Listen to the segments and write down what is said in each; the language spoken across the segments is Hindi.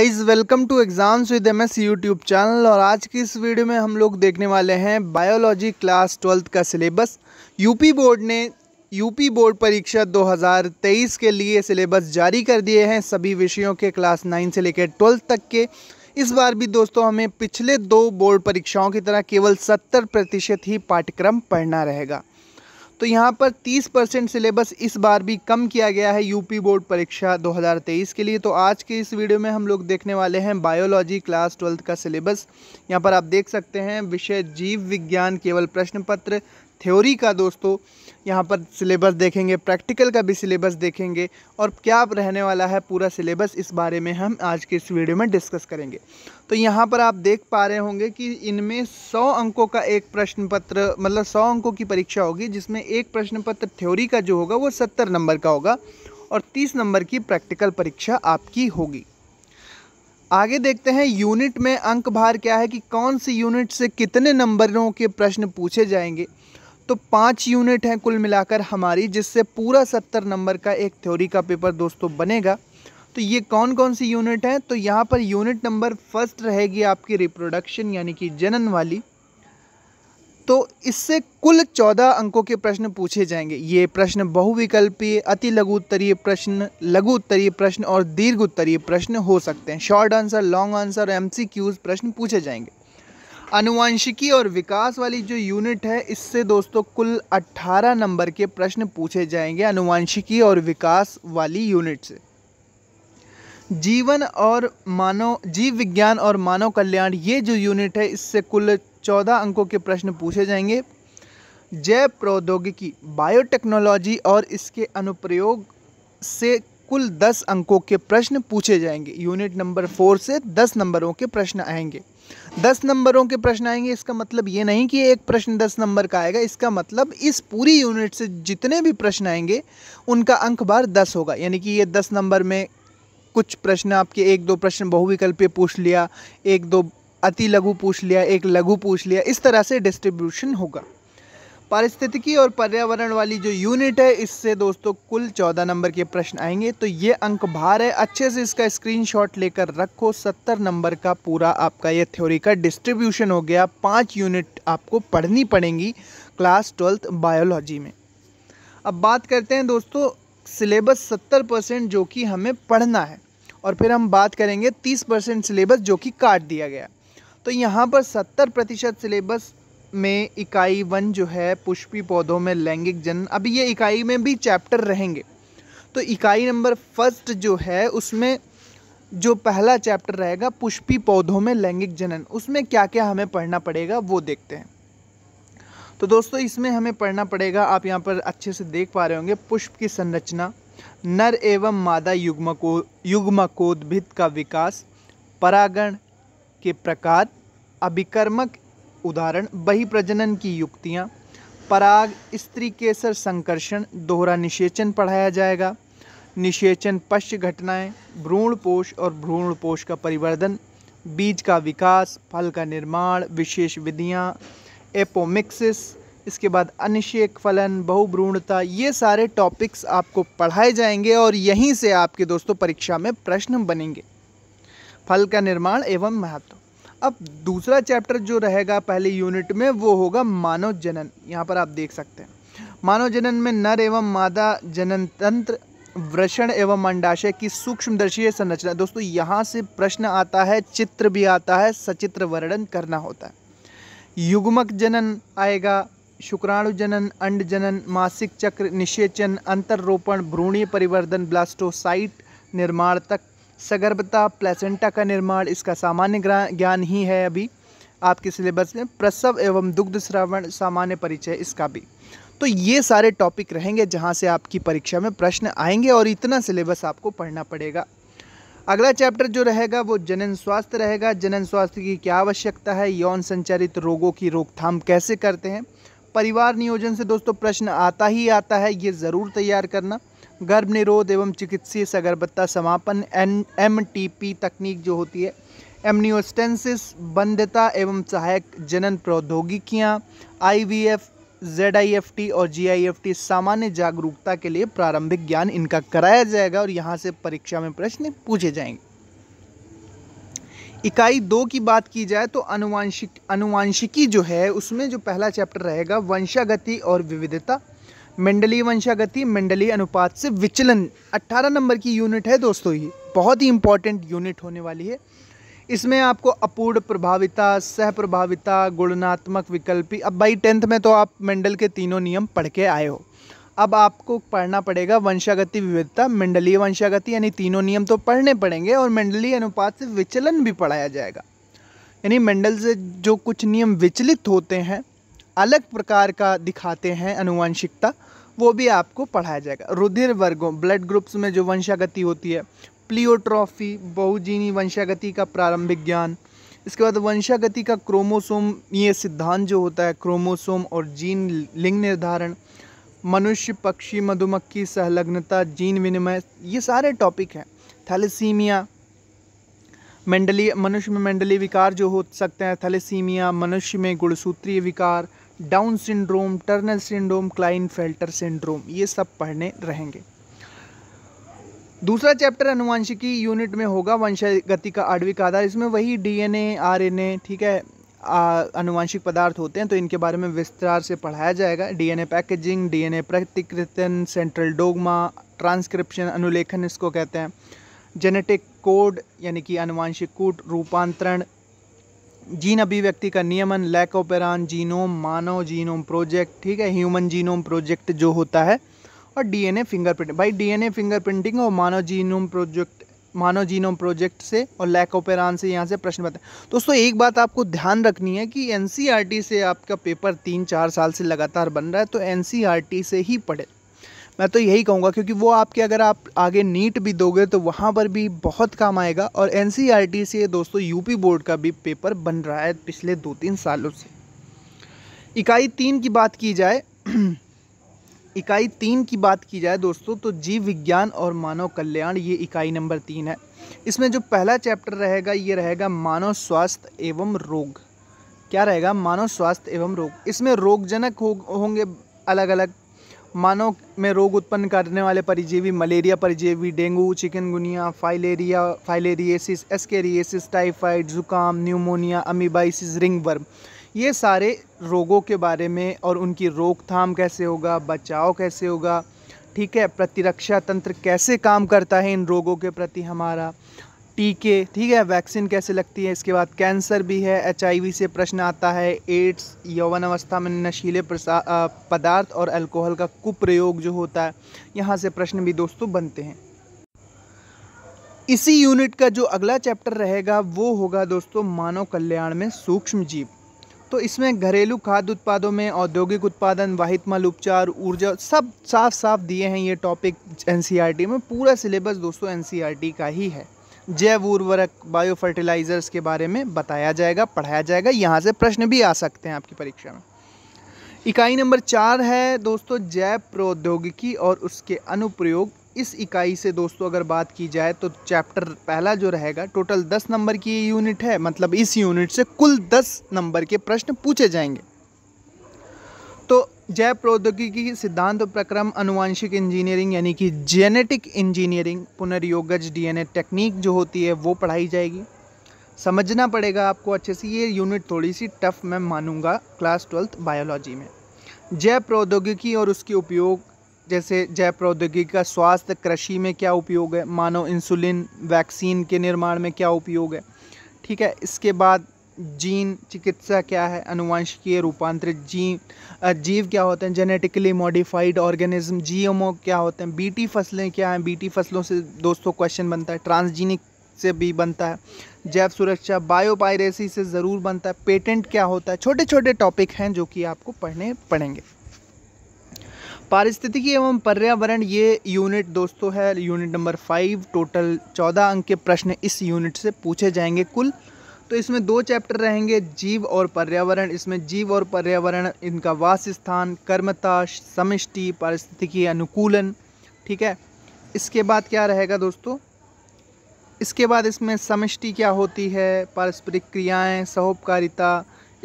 is welcome to exams with M S YouTube channel और आज की इस वीडियो में हम लोग देखने वाले हैं बायोलॉजी क्लास ट्वेल्थ का सिलेबस यूपी बोर्ड ने यूपी बोर्ड परीक्षा 2023 के लिए सिलेबस जारी कर दिए हैं सभी विषयों के क्लास नाइन से लेकर ट्वेल्थ तक के इस बार भी दोस्तों हमें पिछले दो बोर्ड परीक्षाओं की तरह केवल सत्तर प्रतिशत ही पाठ्यक्रम पढ़ना रहेगा तो यहाँ पर 30 परसेंट सिलेबस इस बार भी कम किया गया है यूपी बोर्ड परीक्षा 2023 के लिए तो आज के इस वीडियो में हम लोग देखने वाले हैं बायोलॉजी क्लास ट्वेल्थ का सिलेबस यहाँ पर आप देख सकते हैं विषय जीव विज्ञान केवल प्रश्न पत्र थ्योरी का दोस्तों यहाँ पर सिलेबस देखेंगे प्रैक्टिकल का भी सिलेबस देखेंगे और क्या रहने वाला है पूरा सिलेबस इस बारे में हम आज के इस वीडियो में डिस्कस करेंगे तो यहाँ पर आप देख पा रहे होंगे कि इनमें सौ अंकों का एक प्रश्न पत्र मतलब सौ अंकों की परीक्षा होगी जिसमें एक प्रश्न पत्र थ्योरी का जो होगा वो सत्तर नंबर का होगा और तीस नंबर की प्रैक्टिकल परीक्षा आपकी होगी आगे देखते हैं यूनिट में अंक भार क्या है कि कौन सी यूनिट से कितने नंबरों के प्रश्न पूछे जाएंगे तो पाँच यूनिट हैं कुल मिलाकर हमारी जिससे पूरा सत्तर नंबर का एक थ्योरी का पेपर दोस्तों बनेगा तो ये कौन कौन सी यूनिट हैं तो यहाँ पर यूनिट नंबर फर्स्ट रहेगी आपकी रिप्रोडक्शन यानी कि जनन वाली तो इससे कुल चौदह अंकों के प्रश्न पूछे जाएंगे ये प्रश्न बहुविकल्पीय अति लघु उत्तरीय प्रश्न लघु उत्तरीय प्रश्न और दीर्घ उत्तरीय प्रश्न हो सकते हैं short answer long answer M Qs प्रश्न पूछे जाएंगे अनुवांशिकी और विकास वाली जो यूनिट है इससे दोस्तों कुल 18 नंबर के प्रश्न पूछे जाएंगे अनुवांशिकी और विकास वाली यूनिट से जीवन और मानव जीव विज्ञान और मानव कल्याण ये जो यूनिट है इससे कुल 14 अंकों के प्रश्न पूछे जाएंगे जैव प्रौद्योगिकी बायोटेक्नोलॉजी और इसके अनुप्रयोग से कुल 10 अंकों के प्रश्न पूछे जाएंगे यूनिट नंबर फोर से 10 नंबरों के प्रश्न आएंगे दस नंबरों के प्रश्न आएंगे इसका मतलब ये नहीं कि एक प्रश्न दस नंबर का आएगा इसका मतलब इस पूरी यूनिट से जितने भी प्रश्न आएंगे उनका अंक बार दस होगा यानी कि ये दस नंबर में कुछ प्रश्न आपके एक दो प्रश्न बहुविकल्पीय पूछ लिया एक दो अति लघु पूछ लिया एक लघु पूछ लिया इस तरह से डिस्ट्रीब्यूशन होगा पारिस्थितिकी और पर्यावरण वाली जो यूनिट है इससे दोस्तों कुल चौदह नंबर के प्रश्न आएंगे तो ये अंक भार है अच्छे से इसका स्क्रीनशॉट लेकर रखो सत्तर नंबर का पूरा आपका ये थ्योरी का डिस्ट्रीब्यूशन हो गया पाँच यूनिट आपको पढ़नी पड़ेंगी क्लास ट्वेल्थ बायोलॉजी में अब बात करते हैं दोस्तों सिलेबस सत्तर परसेंट जो कि हमें पढ़ना है और फिर हम बात करेंगे तीस परसेंट सिलेबस जो कि काट दिया गया तो यहाँ पर सत्तर प्रतिशत सिलेबस में इकाई वन जो है पुष्पी पौधों में लैंगिक जन अभी ये इकाई में भी चैप्टर रहेंगे तो इकाई नंबर फर्स्ट जो है उसमें जो पहला चैप्टर रहेगा पुष्पी पौधों में लैंगिक जनन उसमें क्या क्या हमें पढ़ना पड़ेगा वो देखते हैं तो दोस्तों इसमें हमें पढ़ना पड़ेगा आप यहाँ पर अच्छे से देख पा रहे होंगे पुष्प की संरचना नर एवं मादा युग्मको युग्मकोद्भिद का विकास परागण के प्रकार अभिकर्मक उदाहरण बही प्रजनन की युक्तियाँ पराग स्त्री केसर संकर्षण दोहरा निषेचन पढ़ाया जाएगा निषेचन पश्च घटनाएं भ्रूणपोष और भ्रूणपोष का परिवर्धन बीज का विकास फल का निर्माण विशेष विधियाँ एपोमिक्सिस इसके बाद अनिषेक फलन बहुभ्रूणता ये सारे टॉपिक्स आपको पढ़ाए जाएंगे और यहीं से आपके दोस्तों परीक्षा में प्रश्न बनेंगे फल का निर्माण एवं महत्व अब दूसरा चैप्टर जो रहेगा पहले यूनिट में वो होगा मानव जनन यहाँ पर आप देख सकते हैं मानव जनन में नर एवं मादा जनन तंत्र वृषण एवं अंडाशय की सूक्ष्मदर्शीय संरचना दोस्तों यहाँ से प्रश्न आता है चित्र भी आता है सचित्र वर्णन करना होता है युग्मक जनन आएगा शुक्राणु जनन अंड जनन मासिक चक्र निषेचन रोपण भ्रूणीय परिवर्धन ब्लास्टोसाइट निर्माण तक सगर्भता प्लेसेंटा का निर्माण इसका सामान्य ज्ञान ही है अभी आपके सिलेबस में प्रसव एवं दुग्ध श्रवण सामान्य परिचय इसका भी तो ये सारे टॉपिक रहेंगे जहाँ से आपकी परीक्षा में प्रश्न आएंगे और इतना सिलेबस आपको पढ़ना पड़ेगा अगला चैप्टर जो रहेगा वो जनन स्वास्थ्य रहेगा जनन स्वास्थ्य की क्या आवश्यकता है यौन संचारित रोगों की रोकथाम कैसे करते हैं परिवार नियोजन से दोस्तों प्रश्न आता ही आता है ये ज़रूर तैयार करना गर्भ निरोध एवं चिकित्सीय सगर्भता समापन एन एम टी पी तकनीक जो होती है एमनियोस्टेंसिस बंधता एवं सहायक जनन प्रौद्योगिकियाँ आईवीएफ जेडआईएफटी और जीआईएफटी सामान्य जागरूकता के लिए प्रारंभिक ज्ञान इनका कराया जाएगा और यहाँ से परीक्षा में प्रश्न पूछे जाएंगे इकाई दो की बात की जाए तो अनुवांशिक अनुवांशिकी जो है उसमें जो पहला चैप्टर रहेगा वंशागति और विविधता मंडली वंशागति मंडली अनुपात से विचलन 18 नंबर की यूनिट है दोस्तों ये बहुत ही इंपॉर्टेंट यूनिट होने वाली है इसमें आपको अपूर्ण प्रभाविता सह प्रभाविता गुणात्मक विकल्पी अब भाई टेंथ में तो आप मंडल के तीनों नियम पढ़ के आए हो अब आपको पढ़ना पड़ेगा वंशागति विविधता मंडलीय वंशागति यानी तीनों नियम तो पढ़ने पड़ेंगे और मंडलीय अनुपात से विचलन भी पढ़ाया जाएगा यानी मंडल से जो कुछ नियम विचलित होते हैं अलग प्रकार का दिखाते हैं अनुवंशिकता वो भी आपको पढ़ाया जाएगा रुधिर वर्गों ब्लड ग्रुप्स में जो वंशागति होती है प्लियोट्रॉफी बहुजीनी वंशागति का प्रारंभिक ज्ञान इसके बाद वंशागति का क्रोमोसोम ये सिद्धांत जो होता है क्रोमोसोम और जीन लिंग निर्धारण मनुष्य पक्षी मधुमक्खी सहलग्नता जीन विनिमय ये सारे टॉपिक हैं थैलेसीमिया मेंडली मनुष्य में मेंडली विकार जो हो सकते हैं थैलेसीमिया मनुष्य में गुणसूत्रीय विकार Down syndrome Turner syndrome Klinefelter syndrome ये सब पढ़ने रहेंगे दूसरा चैप्टर अनुवांशिकी यूनिट में होगा वंशगति का आडविक आधार इसमें वही डीएनए आरएनए ठीक है अनुवांशिक पदार्थ होते हैं तो इनके बारे में विस्तार से पढ़ाया जाएगा डीएनए पैकेजिंग डीएनए प्रतिकृतन सेंट्रल डोगमा ट्रांसक्रिप्शन अनुलेखन इसको कहते हैं जेनेटिक कोड यानी कि अनुवांशिक कूट रूपांतरण जीन अभिव्यक्ति का नियमन लैकोपेरान जीनोम मानव जीनोम प्रोजेक्ट ठीक है ह्यूमन जीनोम प्रोजेक्ट जो होता है और डीएनए फिंगरप्रिंट भाई डीएनए फिंगरप्रिंटिंग और मानव जीनोम प्रोजेक्ट मानव जीनोम प्रोजेक्ट से और लैकोपेरान से यहाँ से प्रश्न बताए दोस्तों एक बात आपको ध्यान रखनी है कि एन e से आपका पेपर तीन चार साल से लगातार बन रहा है तो एन e से ही पढ़े मैं तो यही कहूँगा क्योंकि वो आपके अगर आप आगे नीट भी दोगे तो वहाँ पर भी बहुत काम आएगा और एन e से दोस्तों यूपी बोर्ड का भी पेपर बन रहा है पिछले दो तीन सालों से इकाई तीन की बात की जाए इकाई तीन की बात की जाए दोस्तों तो जीव विज्ञान और मानव कल्याण ये इकाई नंबर तीन है इसमें जो पहला चैप्टर रहेगा ये रहेगा मानव स्वास्थ्य एवं रोग क्या रहेगा मानव स्वास्थ्य एवं रोग इसमें रोगजनक हो होंगे अलग अलग मानव में रोग उत्पन्न करने वाले परिजीवी मलेरिया परिजीवी dengue chikungunya filaria filariasis ascariasis typhoid ज़ुकाम न्यूमोनिया अमीबाइसिस रिंगवर्म ये सारे रोगों के बारे में और उनकी रोकथाम कैसे होगा बचाव कैसे होगा ठीक है प्रतिरक्षा तंत्र कैसे काम करता है इन रोगों के प्रति हमारा टीके ठीक है वैक्सीन कैसे लगती है इसके बाद कैंसर भी है एचआईवी से प्रश्न आता है एड्स यौवन अवस्था में नशीले पदार्थ और अल्कोहल का कुप्रयोग जो होता है यहाँ से प्रश्न भी दोस्तों बनते हैं इसी यूनिट का जो अगला चैप्टर रहेगा वो होगा दोस्तों मानव कल्याण में सूक्ष्म जीव तो इसमें घरेलू खाद्य उत्पादों में औद्योगिक उत्पादन वाहितमल उपचार ऊर्जा सब साफ साफ दिए हैं ये टॉपिक एनसीईआरटी e में पूरा सिलेबस दोस्तों एनसीईआरटी e का ही है जैव उर्वरक बायो फर्टिलाइज़र्स के बारे में बताया जाएगा पढ़ाया जाएगा यहाँ से प्रश्न भी आ सकते हैं आपकी परीक्षा में इकाई नंबर चार है दोस्तों जैव प्रौद्योगिकी और उसके अनुप्रयोग इस इकाई से दोस्तों अगर बात की जाए तो चैप्टर पहला जो रहेगा टोटल दस नंबर की यूनिट है मतलब इस यूनिट से कुल दस नंबर के प्रश्न पूछे जाएंगे जैव प्रौद्योगिकी सिद्धांत प्रक्रम अनुवांशिक इंजीनियरिंग यानी कि जेनेटिक इंजीनियरिंग पुनर्योगज डीएनए टेक्निक जो होती है वो पढ़ाई जाएगी समझना पड़ेगा आपको अच्छे से ये यूनिट थोड़ी सी टफ मैं मानूंगा क्लास ट्वेल्थ बायोलॉजी में जैव प्रौद्योगिकी और उसके उपयोग जैसे जैव प्रौद्योगिकी का स्वास्थ्य कृषि में क्या उपयोग है मानव इंसुलिन वैक्सीन के निर्माण में क्या उपयोग है ठीक है इसके बाद जीन चिकित्सा क्या है अनुवांशिकीय रूपांतरित जी जीव क्या होते हैं जेनेटिकली मॉडिफाइड ऑर्गेनिज्म जीएमओ क्या होते हैं बीटी फसलें क्या हैं बीटी फसलों से दोस्तों क्वेश्चन बनता है ट्रांसजीनिक से भी बनता है जैव सुरक्षा बायोपायरेसी से ज़रूर बनता है पेटेंट क्या होता है छोटे छोटे टॉपिक हैं जो कि आपको पढ़ने पड़ेंगे पारिस्थितिकी एवं पर्यावरण ये यूनिट दोस्तों है यूनिट नंबर फाइव टोटल चौदह अंक के प्रश्न इस यूनिट से पूछे जाएंगे कुल तो इसमें दो चैप्टर रहेंगे जीव और पर्यावरण इसमें जीव और पर्यावरण इनका वास स्थान कर्मता समिष्टि पारिस्थितिकी अनुकूलन ठीक है इसके बाद क्या रहेगा दोस्तों इसके बाद इसमें समिष्टि क्या होती है पारस्परिक क्रियाएं सहोपकारिता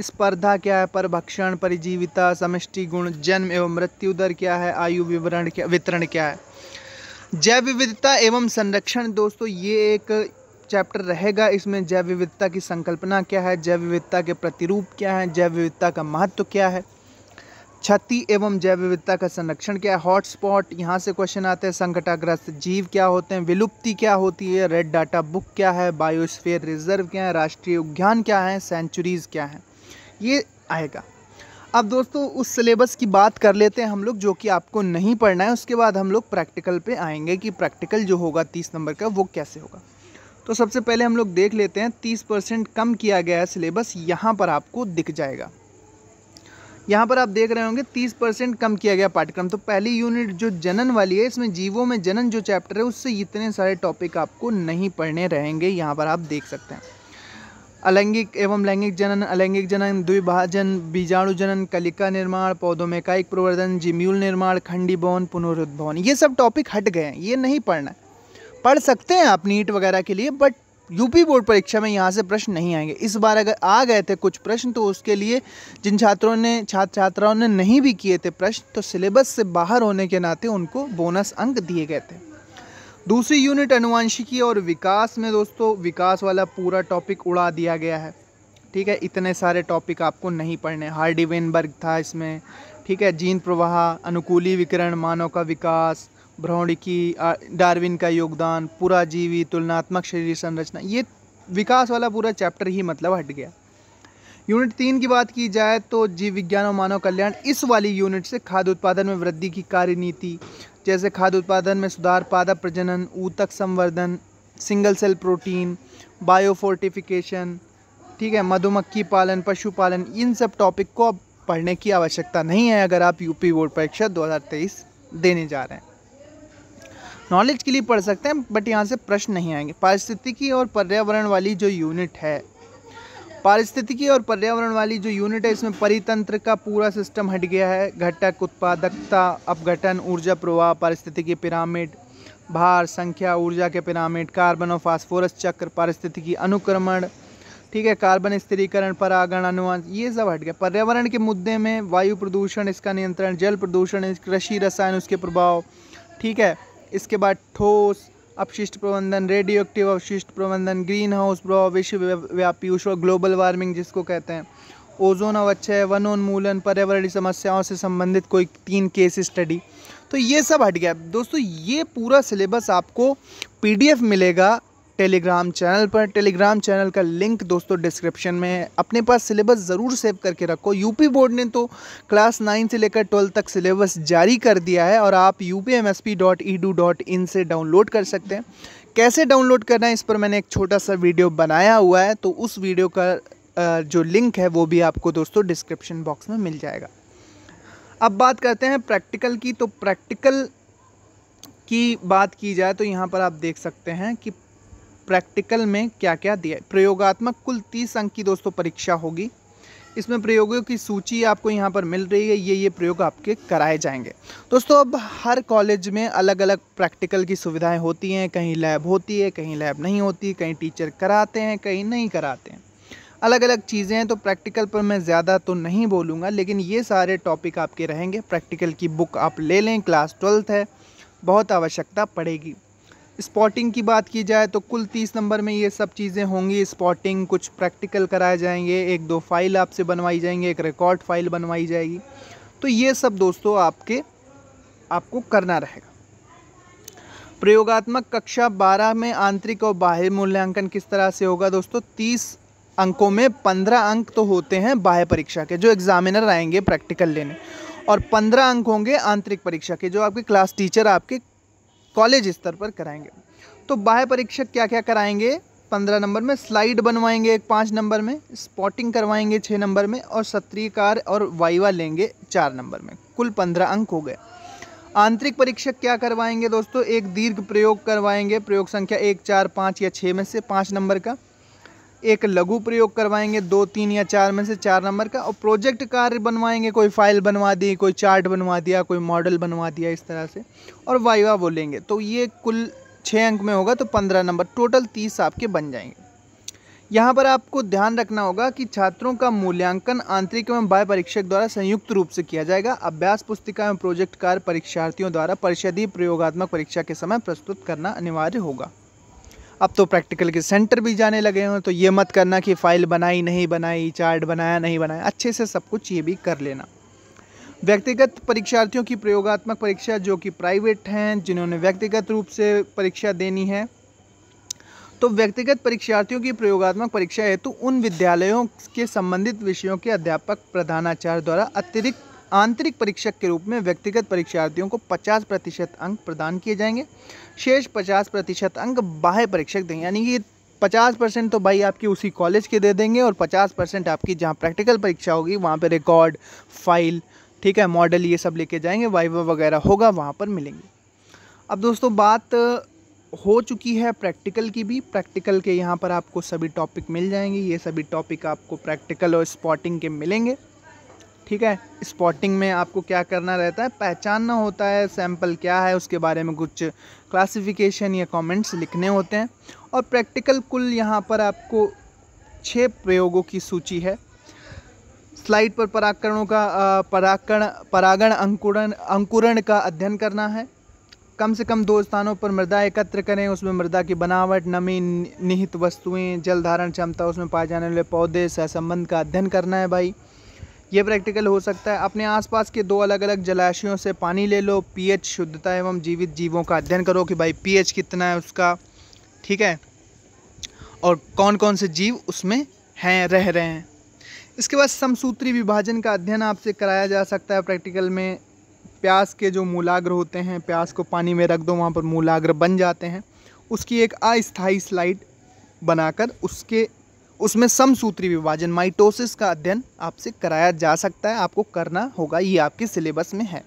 स्पर्धा क्या है परभक्षण परिजीविता समिष्टि गुण जन्म एवं मृत्यु दर क्या है आयु विवरण क्या वितरण क्या है जैव विविधता एवं संरक्षण दोस्तों ये एक चैप्टर रहेगा इसमें जैव विविधता की संकल्पना क्या है जैव विविधता के प्रतिरूप क्या है जैव विविधता का महत्व क्या है क्षति एवं जैव विविधता का संरक्षण क्या है हॉटस्पॉट यहाँ से क्वेश्चन आते हैं संकटाग्रस्त जीव क्या होते हैं विलुप्ति क्या होती है रेड डाटा बुक क्या है बायोस्फीयर रिजर्व क्या है राष्ट्रीय उद्यान क्या है सेंचुरीज़ क्या हैं ये आएगा अब दोस्तों उस सिलेबस की बात कर लेते हैं हम लोग जो कि आपको नहीं पढ़ना है उसके बाद हम लोग प्रैक्टिकल पे आएंगे कि प्रैक्टिकल जो होगा तीस नंबर का वो कैसे होगा तो सबसे पहले हम लोग देख लेते हैं तीस परसेंट कम किया गया है सिलेबस यहाँ पर आपको दिख जाएगा यहाँ पर आप देख रहे होंगे तीस परसेंट कम किया गया पाठ्यक्रम तो पहली यूनिट जो जनन वाली है इसमें जीवों में जनन जो चैप्टर है उससे इतने सारे टॉपिक आपको नहीं पढ़ने रहेंगे यहाँ पर आप देख सकते हैं अलैंगिक एवं लैंगिक जनन अलैंगिक जनन द्विभाजन बीजाणु जनन कलिका निर्माण पौधों में कायिक प्रवर्धन जिम्यूल निर्माण खंडी भवन पुनरुद्भवन ये सब टॉपिक हट गए हैं ये नहीं पढ़ना है पढ़ सकते हैं आप नीट वगैरह के लिए बट यूपी बोर्ड परीक्षा में यहाँ से प्रश्न नहीं आएंगे इस बार अगर आ गए थे कुछ प्रश्न तो उसके लिए जिन छात्रों ने छात्र छात्राओं ने नहीं भी किए थे प्रश्न तो सिलेबस से बाहर होने के नाते उनको बोनस अंक दिए गए थे दूसरी यूनिट अनुवांशिकी और विकास में दोस्तों विकास वाला पूरा टॉपिक उड़ा दिया गया है ठीक है इतने सारे टॉपिक आपको नहीं पढ़ने हार्डी वेनबर्ग था इसमें ठीक है जीन प्रवाह अनुकूली विकरण मानव का विकास भ्रौणिकी की डार्विन का योगदान पूरा जीवी तुलनात्मक शरीर संरचना ये विकास वाला पूरा चैप्टर ही मतलब हट गया यूनिट तीन की बात की जाए तो जीव विज्ञान और मानव कल्याण इस वाली यूनिट से खाद्य उत्पादन में वृद्धि की कार्यनीति जैसे खाद्य उत्पादन में सुधार पादप प्रजनन ऊतक संवर्धन सिंगल सेल प्रोटीन बायोफोर्टिफिकेशन ठीक है मधुमक्खी पालन पशुपालन इन सब टॉपिक को अब पढ़ने की आवश्यकता नहीं है अगर आप यूपी बोर्ड परीक्षा 2023 देने जा रहे हैं नॉलेज के लिए पढ़ सकते हैं बट यहाँ से प्रश्न नहीं आएंगे पारिस्थितिकी और पर्यावरण वाली जो यूनिट है पारिस्थितिकी और पर्यावरण वाली जो यूनिट है इसमें परितंत्र का पूरा सिस्टम हट गया है घटक उत्पादकता अपघटन ऊर्जा प्रवाह पारिस्थितिकी पिरामिड भार संख्या ऊर्जा के पिरामिड कार्बन और फास्फोरस चक्र पारिस्थितिकी अनुक्रमण ठीक है कार्बन स्थिरीकरण परागण अनुवांश ये सब हट गया पर्यावरण के मुद्दे में वायु प्रदूषण इसका नियंत्रण जल प्रदूषण कृषि रसायन उसके प्रभाव ठीक है इसके बाद ठोस अपशिष्ट प्रबंधन रेडियो एक्टिव अपशिष्ट प्रबंधन ग्रीन हाउस प्रभाव विश्वव्यापी उष्व ग्लोबल वार्मिंग जिसको कहते हैं ओजोन अवक्षय वनोन्मूलन पर्यावरणीय समस्याओं से संबंधित कोई तीन केस स्टडी तो ये सब हट गया दोस्तों ये पूरा सिलेबस आपको पीडीएफ मिलेगा टेलीग्राम चैनल पर टेलीग्राम चैनल का लिंक दोस्तों डिस्क्रिप्शन में है अपने पास सिलेबस ज़रूर सेव करके रखो यूपी बोर्ड ने तो क्लास नाइन से लेकर ट्वेल्थ तक सिलेबस जारी कर दिया है और आप यू e से डाउनलोड कर सकते हैं कैसे डाउनलोड करना है इस पर मैंने एक छोटा सा वीडियो बनाया हुआ है तो उस वीडियो का जो लिंक है वो भी आपको दोस्तों डिस्क्रिप्शन बॉक्स में मिल जाएगा अब बात करते हैं प्रैक्टिकल की तो प्रैक्टिकल की बात की जाए तो यहाँ पर आप देख सकते हैं कि प्रैक्टिकल में क्या क्या दिया है प्रयोगात्मक कुल तीस अंक की दोस्तों परीक्षा होगी इसमें प्रयोगों की सूची आपको यहाँ पर मिल रही है ये ये प्रयोग आपके कराए जाएंगे दोस्तों अब हर कॉलेज में अलग अलग प्रैक्टिकल की सुविधाएं होती हैं कहीं लैब होती है कहीं लैब नहीं होती कहीं टीचर कराते हैं कहीं नहीं कराते हैं अलग अलग चीज़ें हैं तो प्रैक्टिकल पर मैं ज़्यादा तो नहीं बोलूँगा लेकिन ये सारे टॉपिक आपके रहेंगे प्रैक्टिकल की बुक आप ले लें क्लास ट्वेल्थ है बहुत आवश्यकता पड़ेगी स्पॉटिंग की बात की जाए तो कुल तीस नंबर में ये सब चीज़ें होंगी स्पॉटिंग कुछ प्रैक्टिकल कराए जाएंगे एक दो फाइल आपसे बनवाई जाएंगे एक रिकॉर्ड फाइल बनवाई जाएगी तो ये सब दोस्तों आपके आपको करना रहेगा प्रयोगात्मक कक्षा 12 में आंतरिक और बाह्य मूल्यांकन किस तरह से होगा दोस्तों 30 अंकों में 15 अंक तो होते हैं बाह्य परीक्षा के जो एग्जामिनर आएंगे प्रैक्टिकल लेने और 15 अंक होंगे आंतरिक परीक्षा के जो आपके क्लास टीचर आपके कॉलेज स्तर पर कराएंगे तो बाह्य परीक्षक क्या क्या कराएंगे पंद्रह नंबर में स्लाइड बनवाएंगे एक पाँच नंबर में स्पॉटिंग करवाएंगे छः नंबर में और सत्रीय कार और वाइवा लेंगे चार नंबर में कुल पंद्रह अंक हो गए आंतरिक परीक्षक क्या करवाएंगे दोस्तों एक दीर्घ प्रयोग करवाएंगे प्रयोग संख्या एक चार पाँच या छः में से पाँच नंबर का एक लघु प्रयोग करवाएंगे दो तीन या चार में से चार नंबर का और प्रोजेक्ट कार्य बनवाएंगे कोई फाइल बनवा दी कोई चार्ट बनवा दिया कोई मॉडल बनवा दिया इस तरह से और वाइवा बोलेंगे तो ये कुल छः अंक में होगा तो पंद्रह नंबर टोटल तीस आपके बन जाएंगे यहाँ पर आपको ध्यान रखना होगा कि छात्रों का मूल्यांकन आंतरिक एवं बाह्य परीक्षक द्वारा संयुक्त रूप से किया जाएगा अभ्यास पुस्तिका एवं प्रोजेक्ट कार्य परीक्षार्थियों द्वारा परिषदीय प्रयोगात्मक परीक्षा के समय प्रस्तुत करना अनिवार्य होगा अब तो प्रैक्टिकल के सेंटर भी जाने लगे हों तो ये मत करना कि फ़ाइल बनाई नहीं बनाई चार्ट बनाया नहीं बनाया अच्छे से सब कुछ ये भी कर लेना व्यक्तिगत परीक्षार्थियों की प्रयोगात्मक परीक्षा जो कि प्राइवेट हैं जिन्होंने व्यक्तिगत रूप से परीक्षा देनी है तो व्यक्तिगत परीक्षार्थियों की प्रयोगात्मक परीक्षा हेतु उन विद्यालयों के संबंधित विषयों के अध्यापक प्रधानाचार्य द्वारा अतिरिक्त आंतरिक परीक्षक के रूप में व्यक्तिगत परीक्षार्थियों को 50 प्रतिशत अंक प्रदान किए जाएंगे शेष 50 प्रतिशत अंक बाह्य परीक्षक देंगे यानी कि 50 परसेंट तो भाई आपकी उसी कॉलेज के दे देंगे और 50 परसेंट आपकी जहाँ प्रैक्टिकल परीक्षा होगी वहाँ पर रिकॉर्ड फाइल ठीक है मॉडल ये सब लेके जाएंगे वाइवा वगैरह होगा वहाँ पर मिलेंगे अब दोस्तों बात हो चुकी है प्रैक्टिकल की भी प्रैक्टिकल के यहाँ पर आपको सभी टॉपिक मिल जाएंगे ये सभी टॉपिक आपको प्रैक्टिकल और स्पॉटिंग के मिलेंगे ठीक है स्पॉटिंग में आपको क्या करना रहता है पहचानना होता है सैम्पल क्या है उसके बारे में कुछ क्लासिफिकेशन या कमेंट्स लिखने होते हैं और प्रैक्टिकल कुल यहाँ पर आपको छः प्रयोगों की सूची है स्लाइड पर पराकरणों का पराकरण परागण अंकुरण अंकुरण का अध्ययन करना है कम से कम दो स्थानों पर मृदा एकत्र करें उसमें मृदा की बनावट नमी निहित वस्तुएं जल धारण क्षमता उसमें पाए जाने वाले पौधे सहसंबंध का अध्ययन करना है भाई ये प्रैक्टिकल हो सकता है अपने आसपास के दो अलग अलग जलाशयों से पानी ले लो पीएच शुद्धता एवं जीवित जीवों का अध्ययन करो कि भाई पीएच कितना है उसका ठीक है और कौन कौन से जीव उसमें हैं रह रहे हैं इसके बाद समसूत्री विभाजन का अध्ययन आपसे कराया जा सकता है प्रैक्टिकल में प्यास के जो मूलाग्र होते हैं प्यास को पानी में रख दो वहाँ पर मूलाग्र बन जाते हैं उसकी एक अस्थाई स्लाइड बनाकर उसके उसमें समसूत्री विभाजन माइटोसिस का अध्ययन आपसे कराया जा सकता है आपको करना होगा ये आपके सिलेबस में है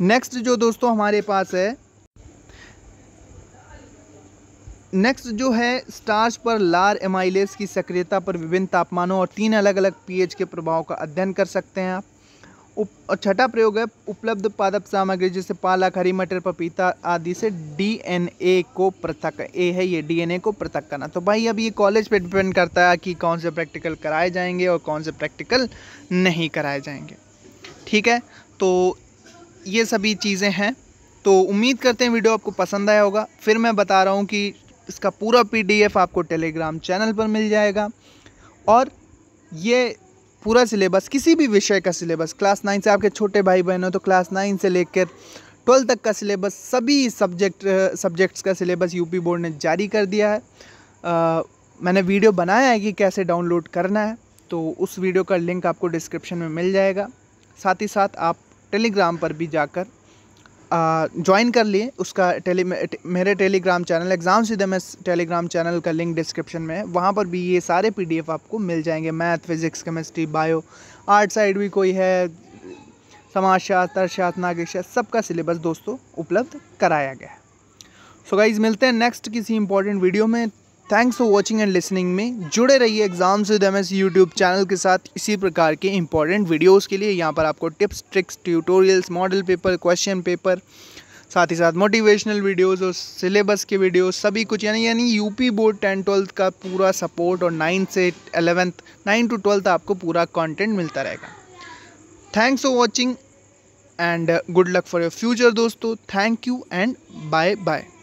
नेक्स्ट जो दोस्तों हमारे पास है नेक्स्ट जो है स्टार्च पर लार एमाइलेस की सक्रियता पर विभिन्न तापमानों और तीन अलग अलग पीएच के प्रभाव का अध्ययन कर सकते हैं आप उप और छठा प्रयोग है उपलब्ध पादप सामग्री जैसे पालक हरी मटर पपीता आदि से डीएनए को पृथक ए है ये डीएनए को पृथक करना तो भाई अब ये कॉलेज पे डिपेंड करता है कि कौन से प्रैक्टिकल कराए जाएंगे और कौन से प्रैक्टिकल नहीं कराए जाएंगे ठीक है तो ये सभी चीज़ें हैं तो उम्मीद करते हैं वीडियो आपको पसंद आया होगा फिर मैं बता रहा हूँ कि इसका पूरा पी आपको टेलीग्राम चैनल पर मिल जाएगा और ये पूरा सिलेबस किसी भी विषय का सिलेबस क्लास नाइन से आपके छोटे भाई बहन हो तो क्लास नाइन से लेकर ट्वेल्थ तक का सिलेबस सभी सब्जेक्ट सब्जेक्ट्स का सिलेबस यूपी बोर्ड ने जारी कर दिया है आ, मैंने वीडियो बनाया है कि कैसे डाउनलोड करना है तो उस वीडियो का लिंक आपको डिस्क्रिप्शन में मिल जाएगा साथ ही साथ आप टेलीग्राम पर भी जाकर ज्वाइन कर लिए उसका टेली मेरे टेलीग्राम चैनल एग्ज़ाम सीधे मैं टेलीग्राम चैनल का लिंक डिस्क्रिप्शन में है वहाँ पर भी ये सारे पीडीएफ आपको मिल जाएंगे math physics chemistry bio art side भी कोई है समाजशास्त्र अर्थशास्त्र नागरिकशास्त्र सबका सिलेबस दोस्तों उपलब्ध कराया गया है सो गाइज मिलते हैं नेक्स्ट किसी इंपॉर्टेंट वीडियो में thanks for watching and listening में जुड़े रहिए exams with M S YouTube channel के साथ इसी प्रकार के इंपॉर्टेंट वीडियोज़ के लिए यहाँ पर आपको tips tricks tutorials model paper question paper साथ ही साथ मोटिवेशनल वीडियोस और सिलेबस के वीडियोस सभी कुछ यानी यानी यूपी बोर्ड टेन ट्वेल्थ का पूरा सपोर्ट और नाइन्थ से एलेवेंथ नाइन्थ टू ट्वेल्थ आपको पूरा कंटेंट मिलता रहेगा thanks for watching and good luck for your future दोस्तों thank you and bye bye